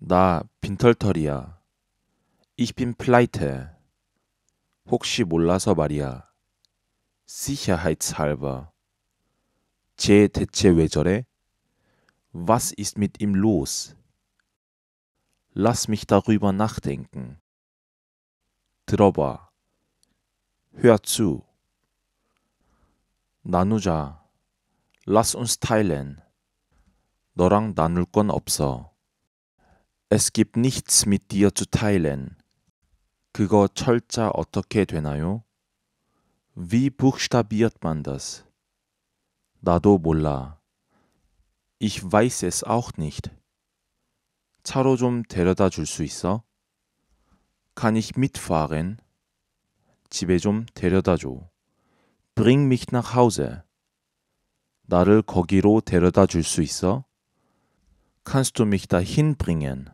나 빈털털이야. Ich bin pleite. 혹시 몰라서 말이야. Sicherheitshalber. 쟤 대체 왜 저래? Was ist mit ihm los? Lass mich darüber nachdenken. 들어봐. Hör zu. 나누자. Lass uns teilen. 너랑 나눌 건 없어. Es gibt nichts mit dir zu teilen. 그거 철자 어떻게 되나요? Wie buchstabiert man das? 나도 몰라. Ich weiß es auch nicht. 차로 좀 데려다 줄 수 있어? Kann ich mitfahren? 집에 좀 데려다 줘. Bring mich nach Hause. 나를 거기로 데려다 줄 수 있어? Kannst du mich dahin bringen?